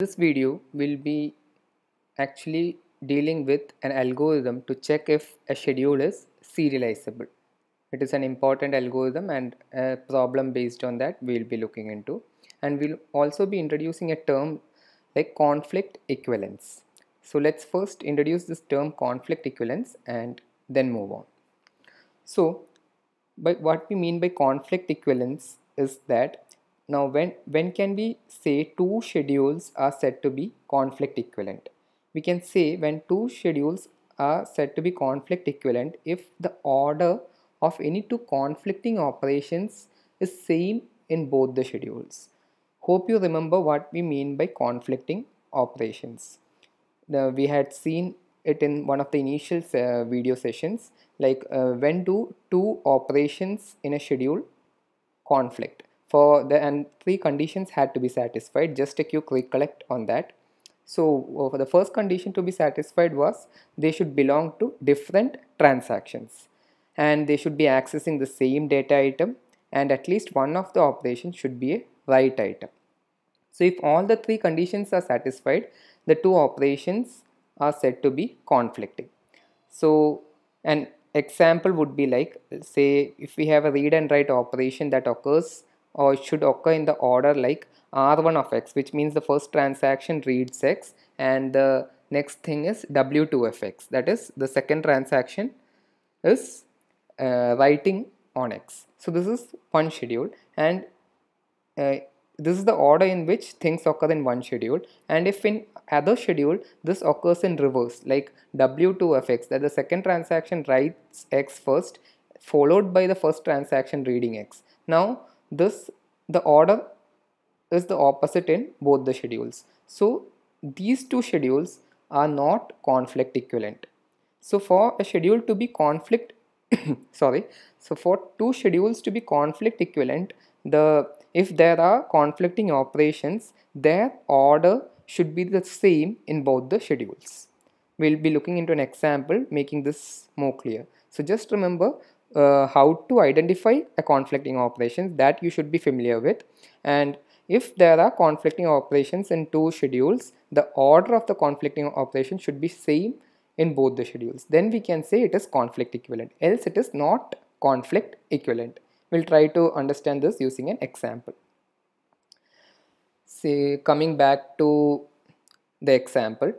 This video will be actually dealing with an algorithm to check if a schedule is serializable. It is an important algorithm and a problem based on that we will be looking into. And we'll also be introducing a term like conflict equivalence. So let's first introduce this term conflict equivalence and then move on. So but what we mean by conflict equivalence is that now when, when can we say two schedules are said to be conflict equivalent? We can say when two schedules are said to be conflict equivalent if the order of any two conflicting operations is same in both the schedules. Hope you remember what we mean by conflicting operations. Now, we had seen it in one of the initial uh, video sessions like uh, when do two operations in a schedule conflict for the and three conditions had to be satisfied just a quick recollect on that so uh, for the first condition to be satisfied was they should belong to different transactions and they should be accessing the same data item and at least one of the operations should be a write item so if all the three conditions are satisfied the two operations are said to be conflicting so an example would be like say if we have a read and write operation that occurs or should occur in the order like R1 of x which means the first transaction reads x and the next thing is W2 of x that is the second transaction is uh, writing on x. So this is one schedule and uh, this is the order in which things occur in one schedule and if in other schedule this occurs in reverse like w2 of x that the second transaction writes x first followed by the first transaction reading x now Thus, the order is the opposite in both the schedules. So, these two schedules are not conflict equivalent. So, for a schedule to be conflict, sorry, so for two schedules to be conflict equivalent, the if there are conflicting operations, their order should be the same in both the schedules. We'll be looking into an example making this more clear. So just remember uh, how to identify a conflicting operations that you should be familiar with and if there are conflicting operations in two schedules the order of the conflicting operation should be same in both the schedules then we can say it is conflict equivalent else it is not conflict equivalent we'll try to understand this using an example say coming back to the example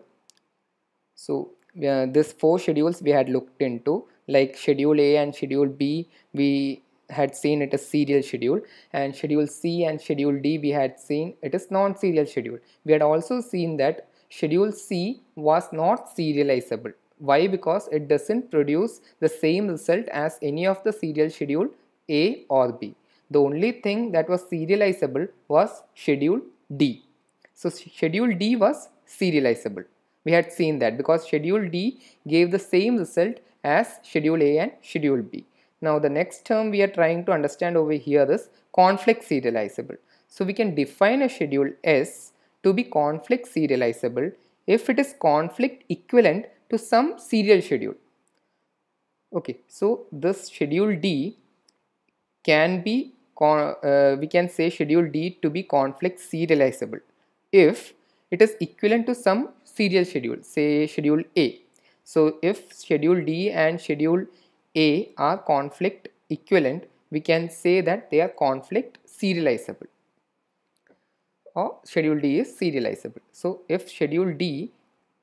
so uh, this four schedules we had looked into like schedule A and schedule B we had seen it is serial schedule and schedule C and schedule D we had seen it is non-serial schedule. We had also seen that schedule C was not serializable. Why? Because it doesn't produce the same result as any of the serial schedule A or B. The only thing that was serializable was schedule D. So schedule D was serializable. We had seen that because schedule D gave the same result as schedule A and schedule B. Now the next term we are trying to understand over here is conflict serializable. So we can define a schedule S to be conflict serializable if it is conflict equivalent to some serial schedule. Okay, so this schedule D can be, uh, we can say schedule D to be conflict serializable if it is equivalent to some serial schedule, say schedule A. So if schedule D and schedule A are conflict equivalent, we can say that they are conflict serializable or schedule D is serializable. So if schedule D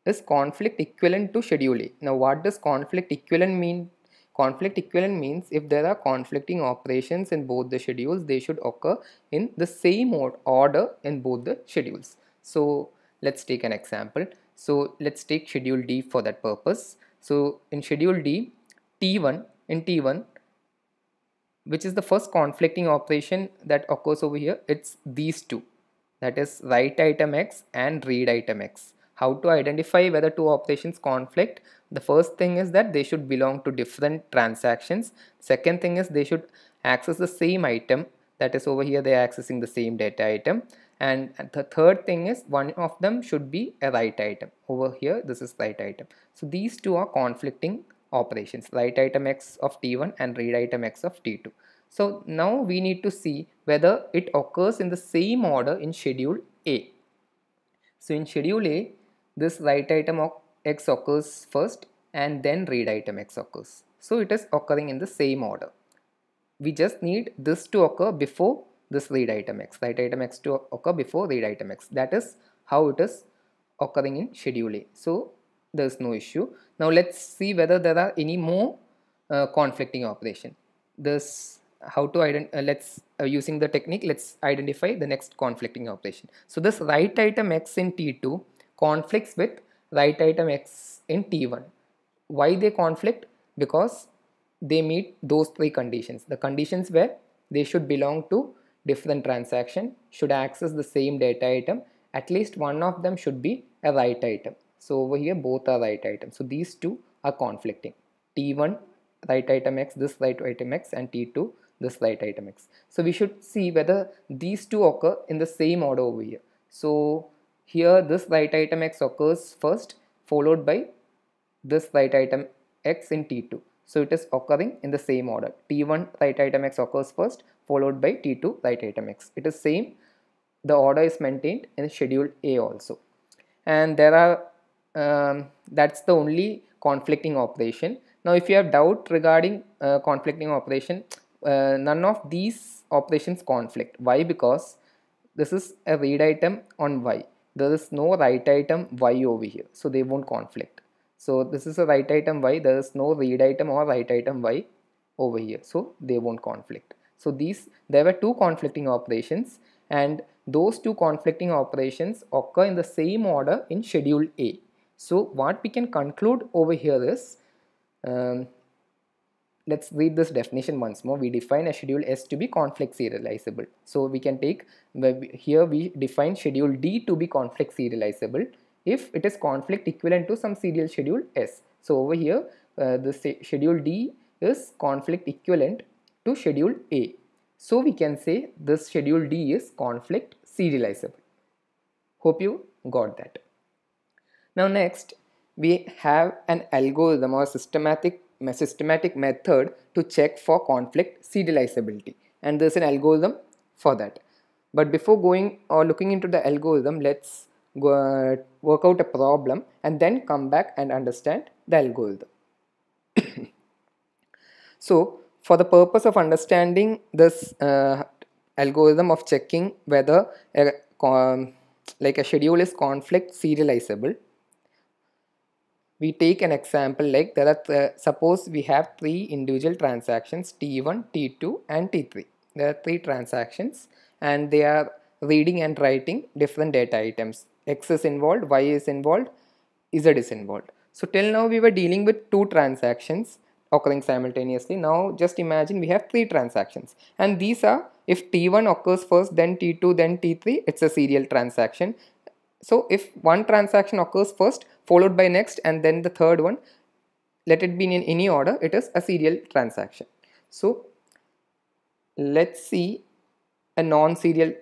is conflict equivalent to schedule A. Now what does conflict equivalent mean? Conflict equivalent means if there are conflicting operations in both the schedules, they should occur in the same order in both the schedules. So let's take an example. So let's take schedule D for that purpose. So in schedule D, T1, in T1, which is the first conflicting operation that occurs over here, it's these two. That is write item X and read item X. How to identify whether two operations conflict? The first thing is that they should belong to different transactions. Second thing is they should access the same item that is over here they are accessing the same data item and the third thing is one of them should be a write item over here this is write item so these two are conflicting operations write item x of t1 and read item x of t2 so now we need to see whether it occurs in the same order in schedule a so in schedule a this write item x occurs first and then read item x occurs so it is occurring in the same order we just need this to occur before this read item x, write item x to occur before read item x. That is how it is occurring in Schedule A. So there is no issue. Now let's see whether there are any more uh, conflicting operation. This how to identify, uh, let's uh, using the technique, let's identify the next conflicting operation. So this write item x in T2 conflicts with write item x in T1. Why they conflict? Because they meet those three conditions. The conditions where they should belong to different transaction should access the same data item at least one of them should be a write item so over here both are write items so these two are conflicting t1 write item x this write item x and t2 this write item x so we should see whether these two occur in the same order over here so here this write item x occurs first followed by this write item x in t2 so it is occurring in the same order t1 write item x occurs first followed by T2 write item X. It is same, the order is maintained in schedule A also. And there are, um, that's the only conflicting operation. Now if you have doubt regarding uh, conflicting operation, uh, none of these operations conflict. Why? Because this is a read item on Y. There is no write item Y over here. So they won't conflict. So this is a write item Y. There is no read item or write item Y over here. So they won't conflict. So these there were two conflicting operations and those two conflicting operations occur in the same order in schedule A. So what we can conclude over here is um, let's read this definition once more we define a schedule s to be conflict serializable so we can take here we define schedule d to be conflict serializable if it is conflict equivalent to some serial schedule s so over here uh, the schedule d is conflict equivalent to schedule A. So we can say this schedule D is conflict serializable. Hope you got that. Now next we have an algorithm or systematic systematic method to check for conflict serializability and there's an algorithm for that. But before going or looking into the algorithm let's go, uh, work out a problem and then come back and understand the algorithm. so for the purpose of understanding this uh, algorithm of checking whether a, um, like a schedule is conflict serializable we take an example like there are uh, suppose we have three individual transactions t1 t2 and t3 there are three transactions and they are reading and writing different data items x is involved y is involved z is involved so till now we were dealing with two transactions occurring simultaneously. Now just imagine we have three transactions and these are if T1 occurs first then T2 then T3 it's a serial transaction. So if one transaction occurs first followed by next and then the third one let it be in any order it is a serial transaction. So let's see a non-serial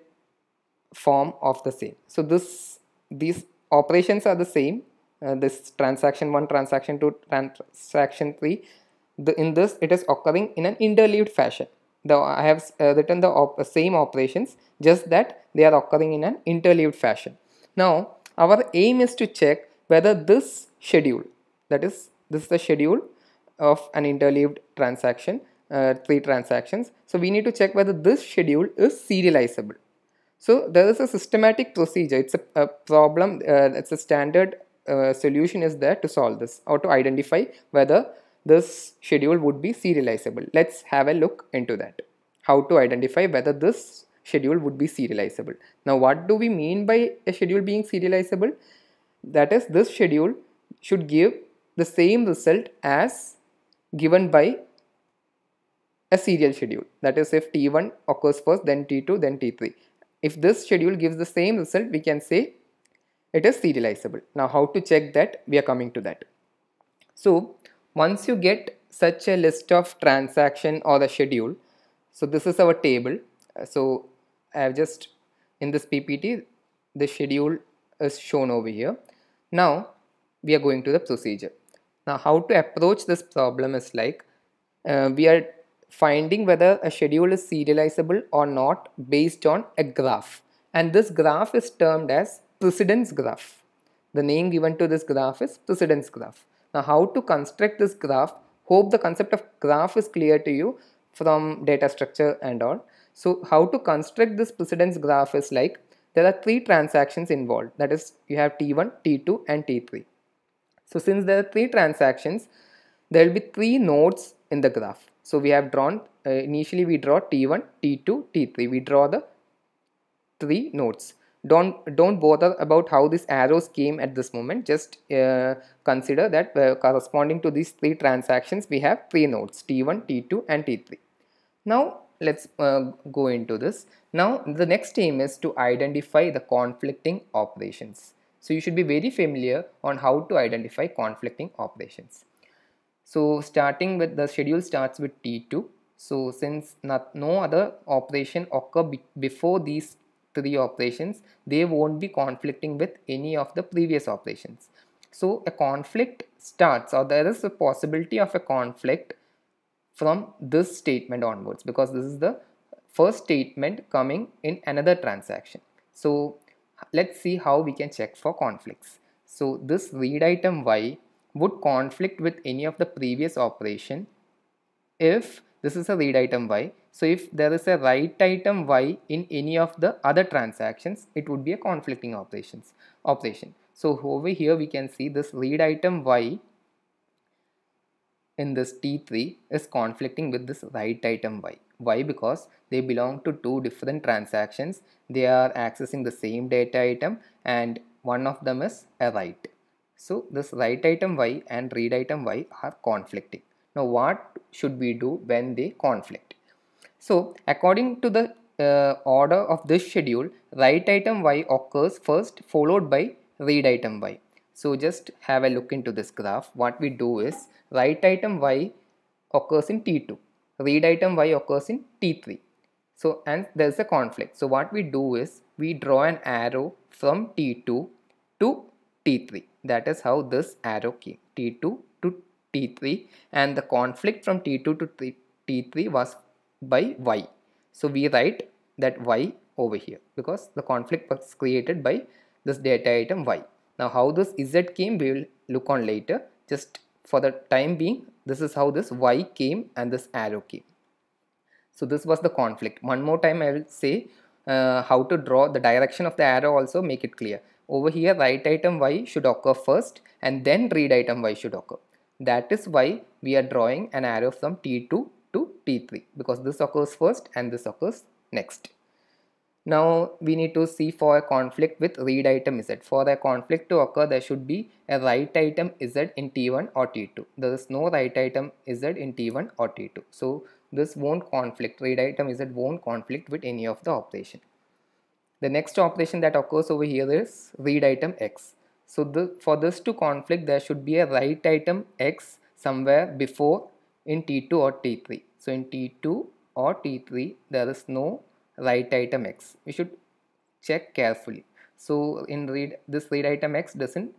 form of the same. So this these operations are the same uh, this transaction 1 transaction 2 transaction 3 the, in this it is occurring in an interleaved fashion. Though I have uh, written the op same operations just that they are occurring in an interleaved fashion. Now our aim is to check whether this schedule that is this is the schedule of an interleaved transaction uh, three transactions. So we need to check whether this schedule is serializable. So there is a systematic procedure. It's a, a problem. Uh, it's a standard uh, solution is there to solve this or to identify whether this schedule would be serializable. Let's have a look into that. How to identify whether this schedule would be serializable. Now what do we mean by a schedule being serializable? That is this schedule should give the same result as given by a serial schedule. That is if T1 occurs first then T2 then T3. If this schedule gives the same result we can say it is serializable. Now how to check that we are coming to that. So once you get such a list of transaction or the schedule, so this is our table. Uh, so I have just in this PPT, the schedule is shown over here. Now we are going to the procedure. Now how to approach this problem is like uh, we are finding whether a schedule is serializable or not based on a graph. And this graph is termed as precedence graph. The name given to this graph is precedence graph. Now how to construct this graph? Hope the concept of graph is clear to you from data structure and all. So how to construct this precedence graph is like there are three transactions involved that is you have T1, T2 and T3. So since there are three transactions there will be three nodes in the graph. So we have drawn uh, initially we draw T1, T2, T3 we draw the three nodes don't don't bother about how these arrows came at this moment just uh, consider that uh, corresponding to these three transactions we have three nodes t1 t2 and t3 now let's uh, go into this now the next aim is to identify the conflicting operations so you should be very familiar on how to identify conflicting operations so starting with the schedule starts with t2 so since not, no other operation occur be before these three operations, they won't be conflicting with any of the previous operations. So a conflict starts or there is a possibility of a conflict from this statement onwards because this is the first statement coming in another transaction. So let's see how we can check for conflicts. So this read item y would conflict with any of the previous operation if this is a read item y so if there is a write item y in any of the other transactions, it would be a conflicting operations operation. So over here we can see this read item y in this T3 is conflicting with this write item y. Why? Because they belong to two different transactions. They are accessing the same data item and one of them is a write. So this write item y and read item y are conflicting. Now what should we do when they conflict? So according to the uh, order of this schedule, write item Y occurs first followed by read item Y. So just have a look into this graph. What we do is write item Y occurs in T2, read item Y occurs in T3. So and there's a conflict. So what we do is we draw an arrow from T2 to T3. That is how this arrow came T2 to T3 and the conflict from T2 to T3 was by y. So we write that y over here because the conflict was created by this data item y. Now how this z came we will look on later just for the time being this is how this y came and this arrow came. So this was the conflict. One more time I will say uh, how to draw the direction of the arrow also make it clear. Over here write item y should occur first and then read item y should occur. That is why we are drawing an arrow from T to to T3 because this occurs first and this occurs next. Now we need to see for a conflict with read item Z. For a conflict to occur there should be a write item Z in T1 or T2. There is no write item Z in T1 or T2. So this won't conflict, read item Z won't conflict with any of the operation. The next operation that occurs over here is read item X. So the, for this to conflict there should be a write item X somewhere before in T2 or T3. So in T2 or T3 there is no write item X. We should check carefully. So in read this read item X doesn't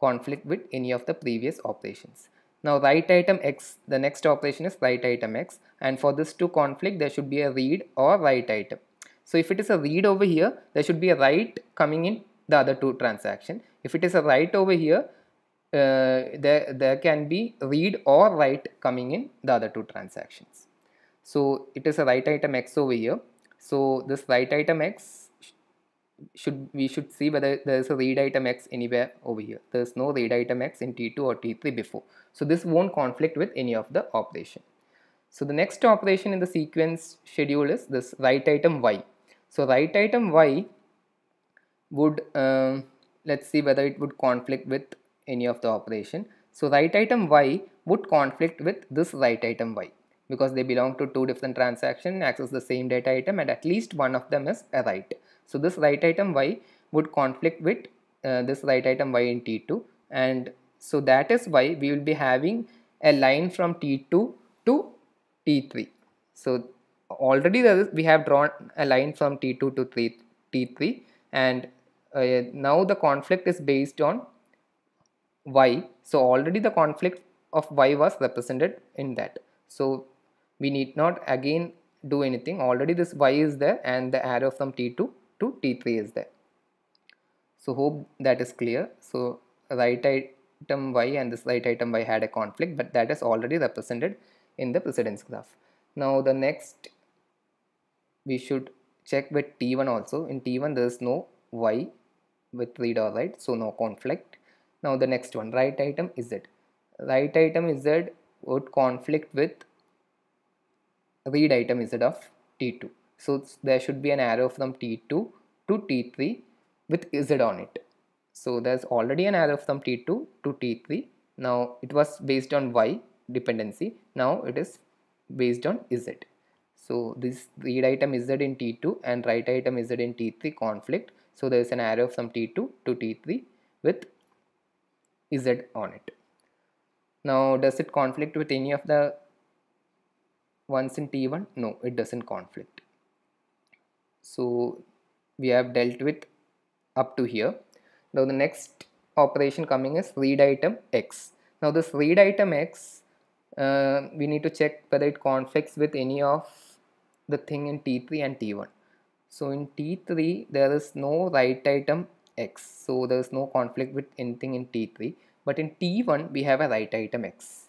conflict with any of the previous operations. Now write item X, the next operation is write item X and for this to conflict there should be a read or write item. So if it is a read over here, there should be a write coming in the other two transaction. If it is a write over here, uh, there, there can be read or write coming in the other two transactions. So it is a write item x over here. So this write item x should we should see whether there is a read item x anywhere over here. There is no read item x in T2 or T3 before. So this won't conflict with any of the operation. So the next operation in the sequence schedule is this write item y. So write item y would uh, let's see whether it would conflict with any of the operation. So right item Y would conflict with this right item Y because they belong to two different transactions, access the same data item and at least one of them is a write. So this right item Y would conflict with uh, this right item Y in T2 and so that is why we will be having a line from T2 to T3. So already we have drawn a line from T2 to T3 and uh, now the conflict is based on y so already the conflict of y was represented in that so we need not again do anything already this y is there and the arrow from t2 to t3 is there so hope that is clear so right item y and this right item y had a conflict but that is already represented in the precedence graph now the next we should check with t1 also in t1 there is no y with read or write so no conflict now the next one right item is z right item is z would conflict with read item is it of t2 so there should be an arrow from t2 to t3 with z on it so there's already an arrow from t2 to t3 now it was based on y dependency now it is based on z so this read item is z in t2 and write item is z in t3 conflict so there is an arrow from t2 to t3 with z on it. Now does it conflict with any of the ones in T1? No, it doesn't conflict. So we have dealt with up to here. Now the next operation coming is read item x. Now this read item x, uh, we need to check whether it conflicts with any of the thing in T3 and T1. So in T3 there is no write item x so there's no conflict with anything in t3 but in t1 we have a right item x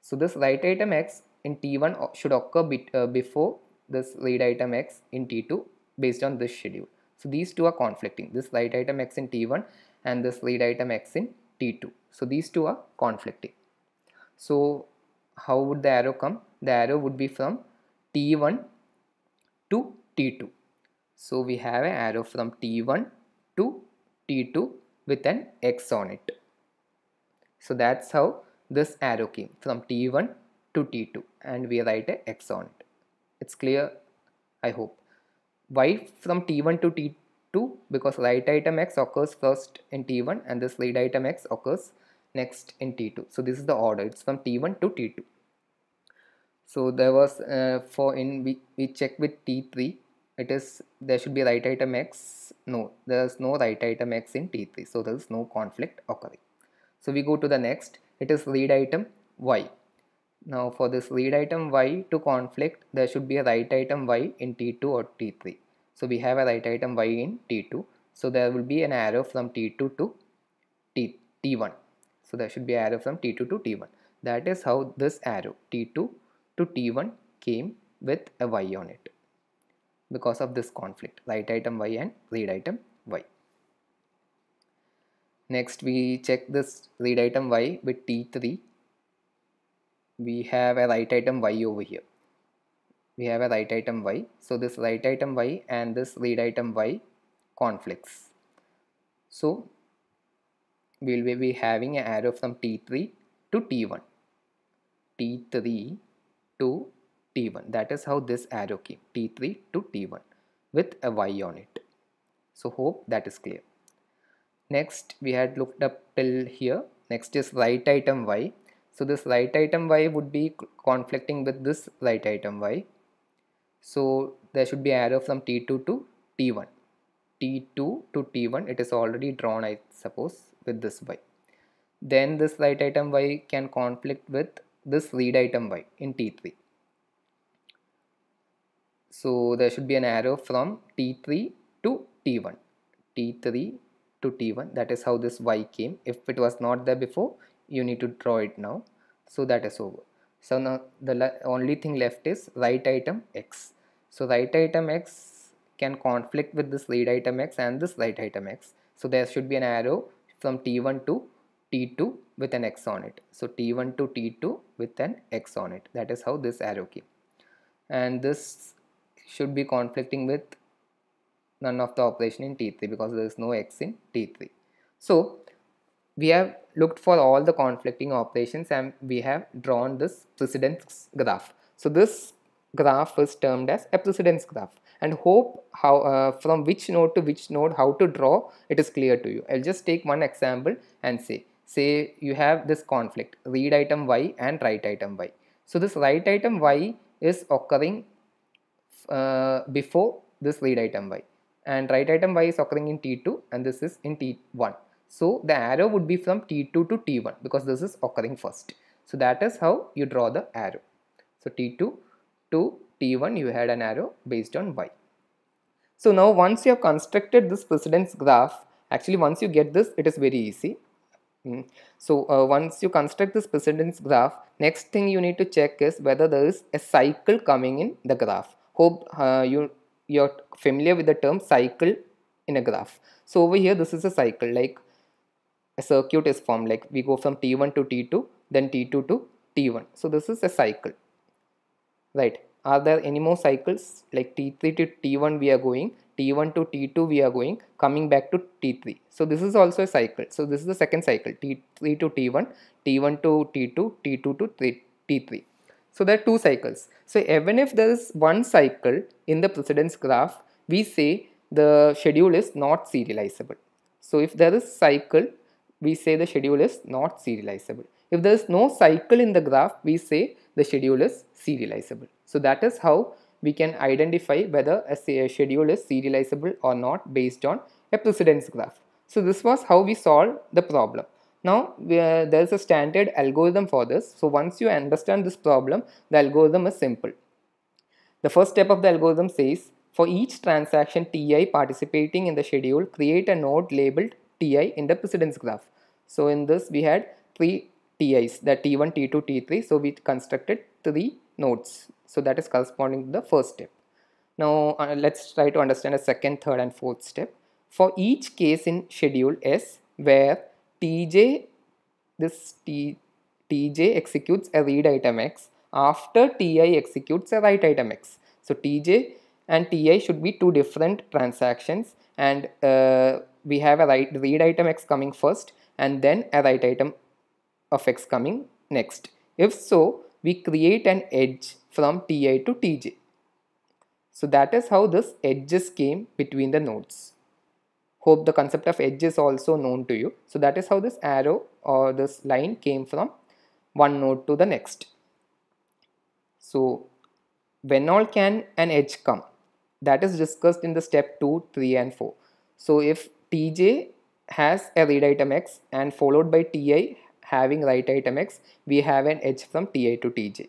so this right item x in t1 should occur bit, uh, before this read item x in t2 based on this schedule so these two are conflicting this right item x in t1 and this read item x in t2 so these two are conflicting so how would the arrow come the arrow would be from t1 to t2 so we have an arrow from t1 to T2 with an X on it. So that's how this arrow came from T1 to T2 and we write a X on it. It's clear, I hope. Why from T1 to T2? Because right item X occurs first in T1 and this read item X occurs next in T2. So this is the order, it's from T1 to T2. So there was uh, for in we, we check with T3 it is there should be right item x no there is no right item x in t3 so there is no conflict occurring so we go to the next it is read item y now for this read item y to conflict there should be a right item y in t2 or t3 so we have a right item y in t2 so there will be an arrow from t2 to t t1 so there should be arrow from t2 to t1 that is how this arrow t2 to t1 came with a y on it because of this conflict write item y and read item y. Next we check this read item y with t3 we have a write item y over here we have a write item y so this write item y and this read item y conflicts so we'll be having an arrow from t3 to t1 t3 to T1 that is how this arrow came T3 to T1 with a Y on it so hope that is clear next we had looked up till here next is right item Y so this right item Y would be conflicting with this right item Y so there should be arrow from T2 to T1 T2 to T1 it is already drawn I suppose with this Y then this right item Y can conflict with this read item Y in T3 so there should be an arrow from T3 to T1, T3 to T1. That is how this Y came. If it was not there before, you need to draw it now. So that is over. So now the only thing left is right item X. So right item X can conflict with this read item X and this right item X. So there should be an arrow from T1 to T2 with an X on it. So T1 to T2 with an X on it. That is how this arrow came. And this should be conflicting with none of the operation in T3 because there is no x in T3. So we have looked for all the conflicting operations and we have drawn this precedence graph. So this graph is termed as a precedence graph and hope how uh, from which node to which node how to draw it is clear to you. I'll just take one example and say say you have this conflict read item y and write item y. So this write item y is occurring uh, before this lead item y and right item y is occurring in t2 and this is in t1 so the arrow would be from t2 to t1 because this is occurring first so that is how you draw the arrow so t2 to t1 you had an arrow based on y so now once you have constructed this precedence graph actually once you get this it is very easy hmm. So uh, once you construct this precedence graph, next thing you need to check is whether there is a cycle coming in the graph hope uh, you you're familiar with the term cycle in a graph so over here this is a cycle like a circuit is formed like we go from t1 to t2 then t2 to t1 so this is a cycle right are there any more cycles like t3 to t1 we are going t1 to t2 we are going coming back to t3 so this is also a cycle so this is the second cycle t3 to t1 t1 to t2 t2 to t3 so there are two cycles. So even if there is one cycle in the precedence graph, we say the schedule is not serializable. So if there is cycle, we say the schedule is not serializable. If there is no cycle in the graph, we say the schedule is serializable. So that is how we can identify whether a schedule is serializable or not based on a precedence graph. So this was how we solved the problem. Now, uh, there is a standard algorithm for this. So, once you understand this problem, the algorithm is simple. The first step of the algorithm says, for each transaction Ti participating in the schedule, create a node labeled Ti in the precedence graph. So, in this we had 3 Ti's, the T1, T2, T3. So, we constructed 3 nodes. So, that is corresponding to the first step. Now, uh, let's try to understand a second, third and fourth step. For each case in schedule S, where tj, this t, tj executes a read item x after ti executes a write item x. So tj and ti should be two different transactions and uh, we have a write, read item x coming first and then a write item of x coming next. If so, we create an edge from ti to tj. So that is how this edges came between the nodes hope the concept of edge is also known to you so that is how this arrow or this line came from one node to the next so when all can an edge come that is discussed in the step 2 3 and 4 so if tj has a read item x and followed by ti having write item x we have an edge from ti to tj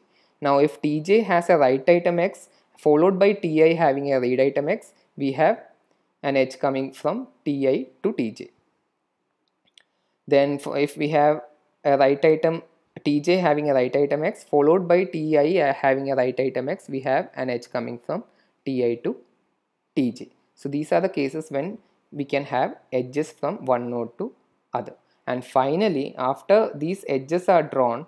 now if tj has a write item x followed by ti having a read item x we have and edge coming from ti to tj then if we have a right item tj having a right item x followed by ti uh, having a right item x we have an edge coming from ti to tj so these are the cases when we can have edges from one node to other and finally after these edges are drawn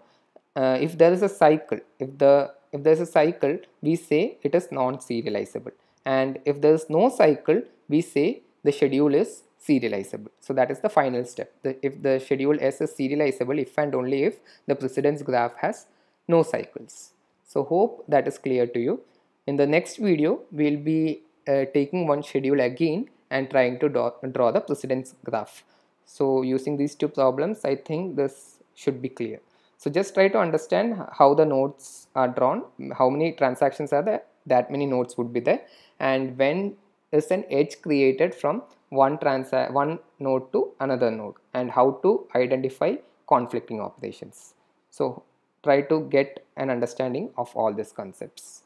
uh, if there is a cycle if the if there is a cycle we say it is non serializable and if there is no cycle we say the schedule is serializable. So that is the final step. The, if the schedule S is serializable if and only if the precedence graph has no cycles. So hope that is clear to you. In the next video, we will be uh, taking one schedule again and trying to draw, draw the precedence graph. So using these two problems, I think this should be clear. So just try to understand how the nodes are drawn, how many transactions are there, that many nodes would be there and when is an edge created from one trans one node to another node and how to identify conflicting operations. So try to get an understanding of all these concepts.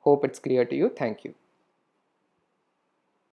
Hope it's clear to you. Thank you.